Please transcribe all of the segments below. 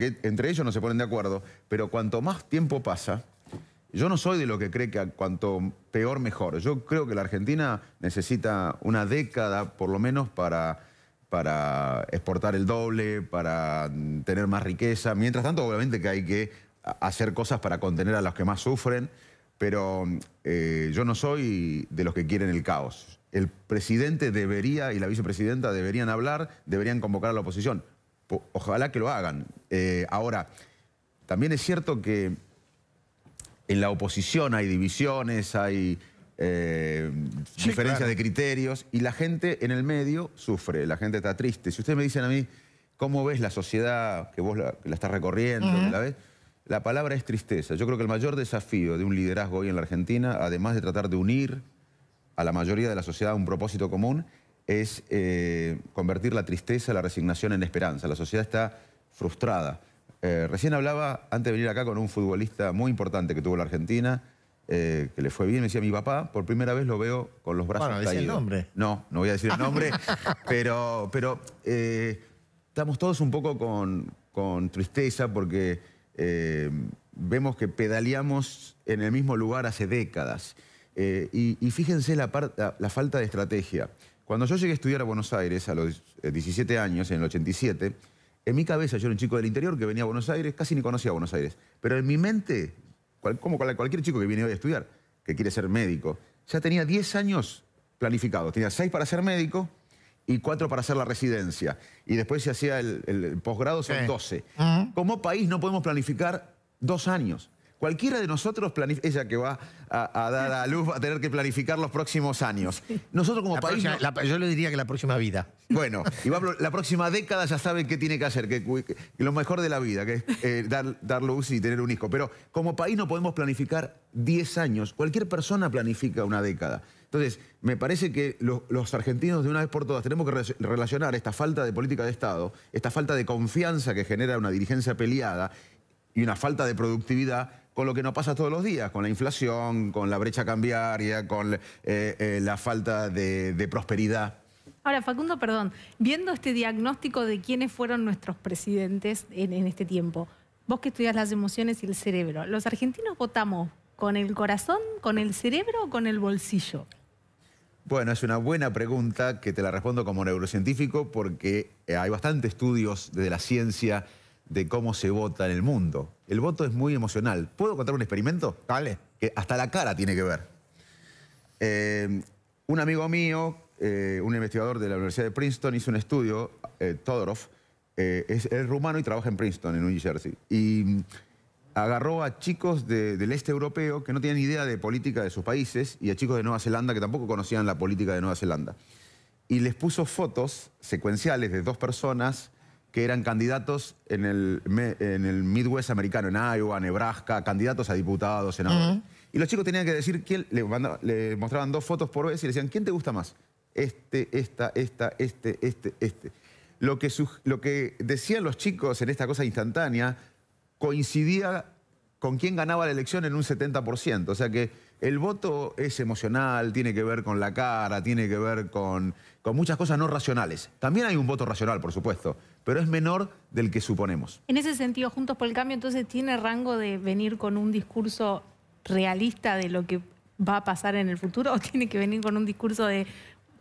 entre ellos no se ponen de acuerdo, pero cuanto más tiempo pasa, yo no soy de lo que cree que cuanto peor mejor. Yo creo que la Argentina necesita una década por lo menos para, para exportar el doble, para tener más riqueza. Mientras tanto, obviamente que hay que hacer cosas para contener a los que más sufren, pero eh, yo no soy de los que quieren el caos. El presidente debería y la vicepresidenta deberían hablar, deberían convocar a la oposición. Ojalá que lo hagan. Eh, ahora, también es cierto que en la oposición hay divisiones, hay eh, diferencias de criterios y la gente en el medio sufre, la gente está triste. Si ustedes me dicen a mí, ¿cómo ves la sociedad que vos la, estás recorriendo? ¿la, palabra es tristeza. Yo creo que el mayor desafío de un liderazgo hoy en la Argentina, además de tratar de unir a la mayoría de la sociedad a un propósito común, es eh, convertir la tristeza, la resignación en esperanza. La sociedad está frustrada. Eh, recién hablaba, antes de venir acá, con un futbolista muy importante que tuvo la Argentina, eh, que le fue bien, me decía, mi papá, por primera vez lo veo con los brazos caídos. el nombre? No, no voy a decir el nombre, pero, pero eh, estamos todos un poco con, tristeza porque vemos que pedaleamos en el mismo lugar hace décadas. Y, fíjense la falta de estrategia. Cuando yo llegué a estudiar a Buenos Aires a los 17 años, en el 87, en mi cabeza, yo era un chico del interior que venía a Buenos Aires, casi ni conocía a Buenos Aires, pero en mi mente, como cualquier chico que viene hoy a estudiar, que quiere ser médico, ya tenía 10 años planificados. Tenía 6 para ser médico y 4 para hacer la residencia. Y después se hacía el, posgrado, son 12. Mm. Como país no podemos planificar dos años. Cualquiera de nosotros, ella que va a, dar a luz, va a tener que planificar los próximos años. Nosotros como país... yo le diría que la próxima vida. Bueno, la próxima década ya sabe qué tiene que hacer, que, lo mejor de la vida, que es eh, dar, luz y tener un hijo. Pero como país no podemos planificar 10 años. Cualquier persona planifica una década. Entonces, me parece que los, argentinos de una vez por todas tenemos que relacionar esta falta de política de Estado, esta falta de confianza que genera una dirigencia peleada y una falta de productividad con lo que nos pasa todos los días, con la inflación, con la brecha cambiaria, con eh, eh, la falta de, prosperidad. Ahora, Facundo, perdón, viendo este diagnóstico de quiénes fueron nuestros presidentes en, este tiempo, vos que estudias las emociones y el cerebro, ¿los argentinos votamos con el corazón, con el cerebro o con el bolsillo? Bueno, es una buena pregunta que te la respondo como neurocientífico porque hay bastantes estudios de la ciencia de cómo se vota en el mundo. El voto es muy emocional. ¿Puedo contar un experimento? Dale. Que hasta la cara tiene que ver. Eh, un amigo mío, eh, un investigador de la Universidad de Princeton, hizo un estudio, eh, Todorov, es, rumano y trabaja en Princeton, en New Jersey. Y agarró a chicos del este europeo que no tenían idea de política de sus países y a chicos de Nueva Zelanda que tampoco conocían la política de Nueva Zelanda. Y les puso fotos secuenciales de dos personas que eran candidatos en el, en el Midwest americano, en Iowa, Nebraska, candidatos a diputados, senadores. Y los chicos tenían que decir quién, le, mostraban dos fotos por vez y le decían, ¿quién te gusta más? Este, esta, esta, este, este, este. Lo que, lo que decían los chicos en esta cosa instantánea coincidía con quién ganaba la elección en un 70%. O sea que el voto es emocional, tiene que ver con la cara, tiene que ver con, con, muchas cosas no racionales. También hay un voto racional, por supuesto, pero es menor del que suponemos. En ese sentido, Juntos por el Cambio, entonces, ¿tiene rango de venir con un discurso realista de lo que va a pasar en el futuro o tiene que venir con un discurso de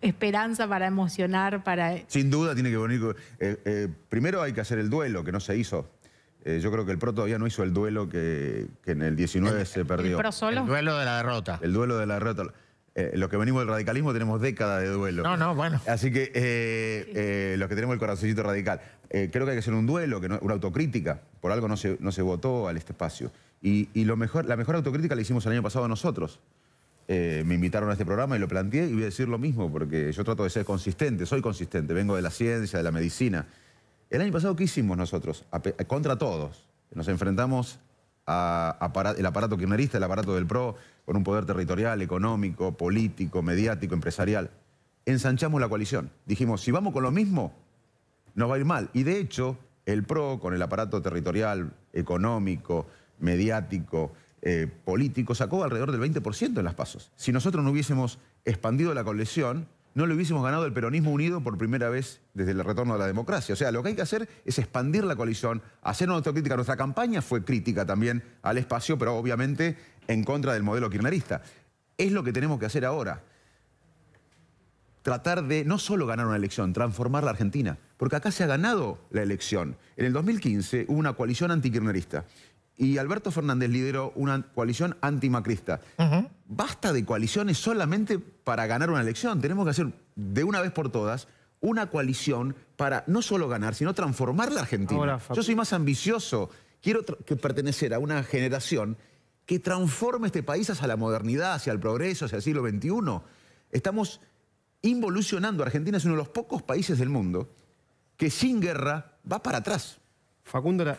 esperanza para emocionar, para... Sin duda tiene que venir... con... Eh, eh, primero hay que hacer el duelo, que no se hizo eh, yo creo que el PRO todavía no hizo el duelo que, en el 19 se perdió. ¿El solo? El duelo de la derrota. El duelo de la derrota. Eh, los que venimos del radicalismo tenemos décadas de duelo. No, no, bueno. Así que eh, los que tenemos el corazoncito radical. creo que hay que hacer un duelo, que una autocrítica. Por algo no se, no se votó al este espacio. Y, lo mejor, la mejor autocrítica la hicimos el año pasado nosotros. me invitaron a este programa y lo planteé y voy a decir lo mismo, porque yo trato de ser consistente, soy consistente, vengo de la ciencia, de la medicina. El año pasado, ¿qué hicimos nosotros? contra todos. Nos enfrentamos al aparato kirchnerista, el aparato del PRO, con un poder territorial, económico, político, mediático, empresarial. Ensanchamos la coalición. Dijimos, si vamos con lo mismo, nos va a ir mal. Y de hecho, el PRO, con el aparato territorial, económico, mediático, eh, político, sacó alrededor del 20% en las pasos. Si nosotros no hubiésemos expandido la coalición, no lo hubiésemos ganado el peronismo unido por primera vez desde el retorno a la democracia. O sea, lo que hay que hacer es expandir la coalición, hacer una autocrítica. Nuestra campaña fue crítica también al espacio, pero obviamente en contra del modelo kirchnerista. Es lo que tenemos que hacer ahora. Tratar de no solo ganar una elección, transformar la Argentina. Porque acá se ha ganado la elección. En el 2015 hubo una coalición kirchnerista y Alberto Fernández lideró una coalición antimacrista. Basta de coaliciones solamente para ganar una elección. Tenemos que hacer de una vez por todas una coalición para no solo ganar, sino transformar la Argentina. Yo soy más ambicioso. Quiero que pertenecer a una generación que transforme este país hacia la modernidad, hacia el progreso, hacia el siglo XXI. Estamos involucionando. Argentina es uno de los pocos países del mundo que sin guerra va para atrás. Facundo,